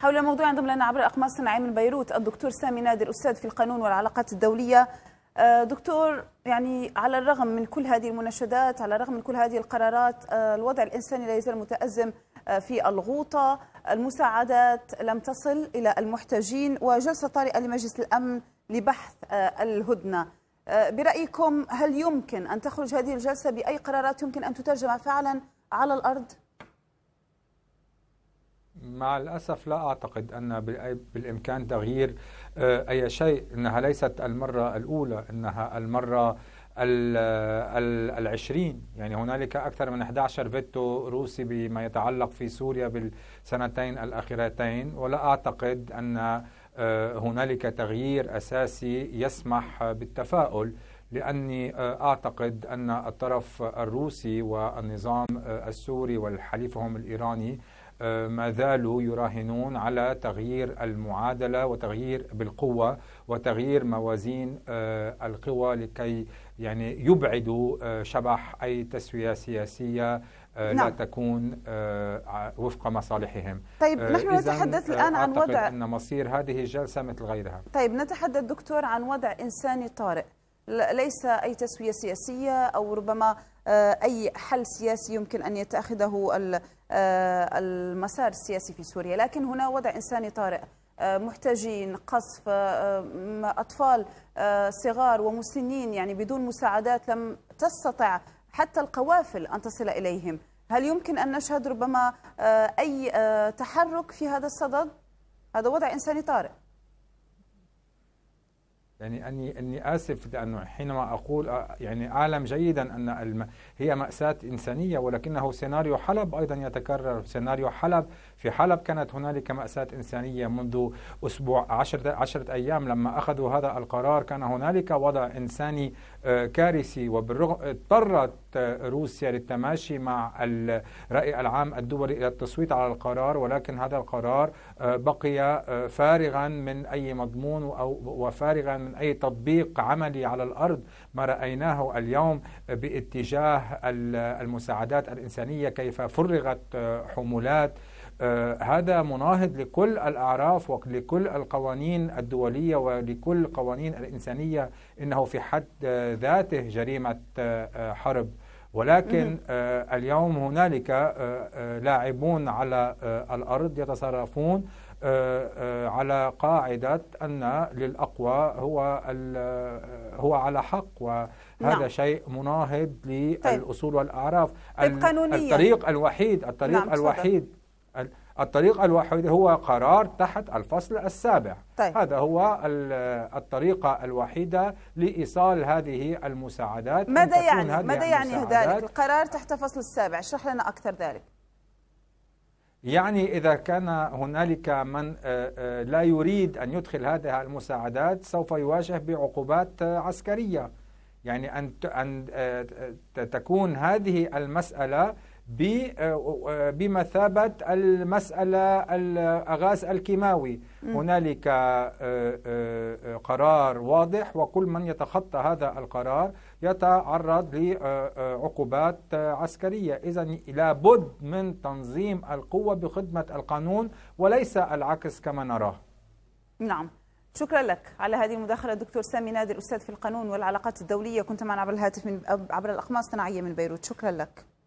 حول الموضوع ينضم لنا عبر الاقمار الصناعيه من بيروت الدكتور سامي نادر استاذ في القانون والعلاقات الدوليه آه، دكتور يعني على الرغم من كل هذه المناشدات على الرغم من كل هذه القرارات آه، الوضع الانساني لا يزال متازم آه، في الغوطه المساعدات لم تصل الى المحتاجين وجلسه طارئه لمجلس الامن لبحث الهدنه برايكم هل يمكن ان تخرج هذه الجلسه باي قرارات يمكن ان تترجم فعلا على الارض مع الأسف لا أعتقد أن بالإمكان تغيير آه، أي شيء إنها ليست المرة الأولى إنها المرة العشرين يعني هنالك أكثر من 11 فيتو روسي بما يتعلق في سوريا بالسنتين الأخيرتين ولا أعتقد أن آه، هنالك تغيير أساسي يسمح بالتفاؤل لأني آه، أعتقد أن الطرف الروسي والنظام السوري والحليفهم الإيراني آه، ما زالوا يراهنون على تغيير المعادله وتغيير بالقوه وتغيير موازين آه، القوى لكي يعني يبعدوا آه، شبح اي تسويه سياسيه لا نعم. تكون وفق مصالحهم طيب نحن نتحدث الآن عن وضع أن مصير هذه الجلسة مثل غيرها طيب نتحدث دكتور عن وضع إنساني طارئ ليس أي تسوية سياسية أو ربما آه، أي حل سياسي يمكن أن يتأخذه آه، المسار السياسي في سوريا لكن هنا وضع إنساني طارئ آه، محتاجين قصف أطفال صغار ومسنين يعني بدون مساعدات لم تستطع حتى القوافل أن تصل إليهم هل يمكن أن نشهد ربما أي تحرك في هذا الصدد؟ هذا وضع إنساني طارئ يعني أني أني آسف لأنه حينما أقول آه، يعني أعلم جيدا أن الم... هي مأساة إنسانية ولكنه سيناريو حلب أيضا يتكرر سيناريو حلب في حلب كانت هنالك مأساة إنسانية منذ أسبوع عشرة, عشرة أيام لما أخذوا هذا القرار كان هنالك وضع إنساني آه، كارثي وبالرغم اضطرت آه، روسيا للتماشي مع الرأي العام الدولي إلى التصويت على القرار ولكن هذا القرار بقي فارغا من أي مضمون أو وفارغا من أي تطبيق عملي على الأرض ما رأيناه اليوم باتجاه المساعدات الإنسانية كيف فرغت آه، حمولات آه، هذا مناهض لكل الأعراف ولكل القوانين الدولية ولكل القوانين الإنسانية إنه في حد ذاته جريمة آه، حرب ولكن آه، اليوم هنالك آه، آه، لاعبون على الارض يتصرفون على قاعده ان للاقوى هو هو على حق وهذا نعم. شيء مناهض طيب. للاصول والاعراف طيب قانونيا الطريق الوحيد الطريق نعم الوحيد الطريقة الوحيدة هو قرار تحت الفصل السابع طيب. هذا هو الطريقة الوحيدة لإيصال هذه المساعدات يعني- ماذا يعني ماذا يعني ذلك القرار تحت الفصل السابع اشرح لنا أكثر ذلك يعني إذا كان هنالك من آه، آه، لا يريد أن يدخل هذه المساعدات سوف يواجه بعقوبات آه، عسكرية يعني أن تكون هذه المسألة آه، آه، بمثابة المسألة الأغاز الكيماوي هنالك آه، قرار واضح وكل من يتخطى هذا القرار يتعرض لعقوبات عسكرية إذا لابد من تنظيم القوة بخدمة القانون وليس العكس كما نراه نعم شكرا لك على هذه المداخلة دكتور سامي نادر أستاذ في القانون والعلاقات الدولية كنت معنا عبر الهاتف من عبر الأقمار الصناعية من بيروت شكرا لك